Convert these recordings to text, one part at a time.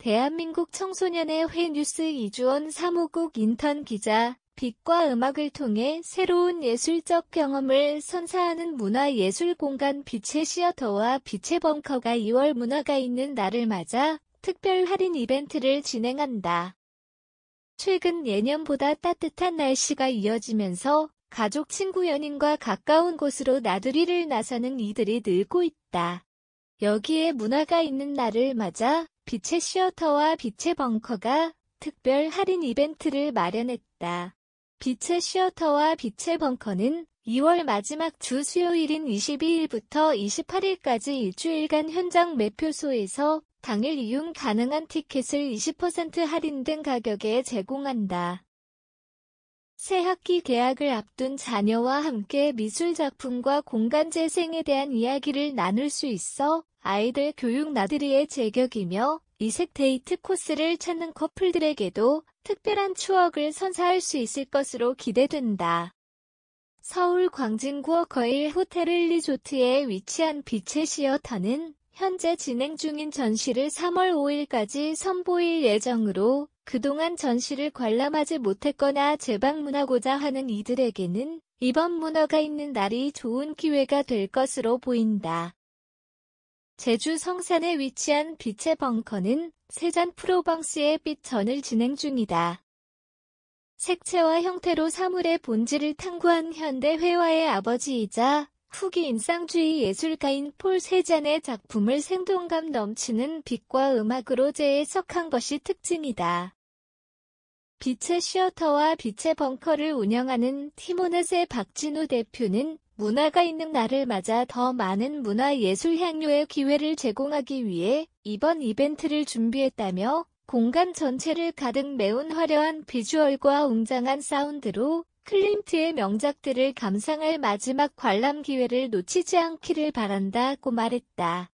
대한민국 청소년의 회 뉴스 이주원 사무국 인턴 기자, 빛과 음악을 통해 새로운 예술적 경험을 선사하는 문화예술 공간 빛의 시어터와 빛의 벙커가 2월 문화가 있는 날을 맞아 특별 할인 이벤트를 진행한다. 최근 예년보다 따뜻한 날씨가 이어지면서 가족, 친구, 연인과 가까운 곳으로 나들이를 나서는 이들이 늘고 있다. 여기에 문화가 있는 날을 맞아 빛의 시어터와 빛의 벙커가 특별 할인 이벤트를 마련했다. 빛의 시어터와 빛의 벙커는 2월 마지막 주 수요일인 22일부터 28일까지 일주일간 현장 매표소에서 당일 이용 가능한 티켓을 20% 할인 된 가격에 제공한다. 새 학기 개학을 앞둔 자녀와 함께 미술 작품과 공간 재생에 대한 이야기를 나눌 수 있어 아이들 교육 나들이의 제격이며 이색 데이트 코스를 찾는 커플들에게도 특별한 추억을 선사할 수 있을 것으로 기대된다. 서울 광진구 거일 호텔 1 리조트에 위치한 빛의 시어터는 현재 진행 중인 전시를 3월 5일까지 선보일 예정으로 그동안 전시를 관람하지 못했거나 재방문하고자 하는 이들에게는 이번 문화가 있는 날이 좋은 기회가 될 것으로 보인다. 제주 성산에 위치한 빛의 벙커는 세잔 프로방스의 빛전을 진행 중이다. 색채와 형태로 사물의 본질을 탐구한 현대 회화의 아버지이자 후기 인상주의 예술가인 폴 세잔의 작품을 생동감 넘치는 빛과 음악으로 재해석한 것이 특징이다. 빛의 시어터와 빛의 벙커를 운영하는 티모넷의 박진우 대표는 문화가 있는 날을 맞아 더 많은 문화예술 향료의 기회를 제공하기 위해 이번 이벤트를 준비했다며 공간 전체를 가득 메운 화려한 비주얼과 웅장한 사운드로 클림트의 명작들을 감상할 마지막 관람 기회를 놓치지 않기를 바란다고 말했다.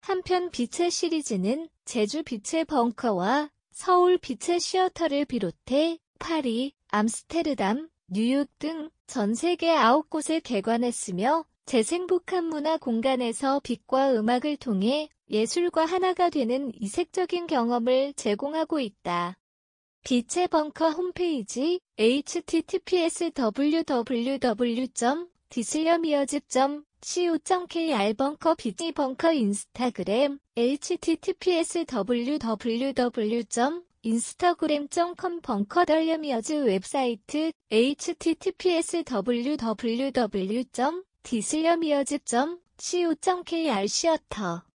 한편 빛의 시리즈는 제주 빛의 벙커와 서울 빛의 시어터를 비롯해 파리, 암스테르담, 뉴욕 등 전 세계 9곳에 개관했으며 재생복한 문화 공간에서 빛과 음악을 통해 예술과 하나가 되는 이색적인 경험을 제공하고 있다. 빛의 벙커 홈페이지 https www. d 디슬렴이어집.com co.kr 벙커 비지 벙커 인스타그램 https www.instagram.com 벙커 덜려미어즈 웹사이트 https www.디슬려미어즈.co.kr 시어터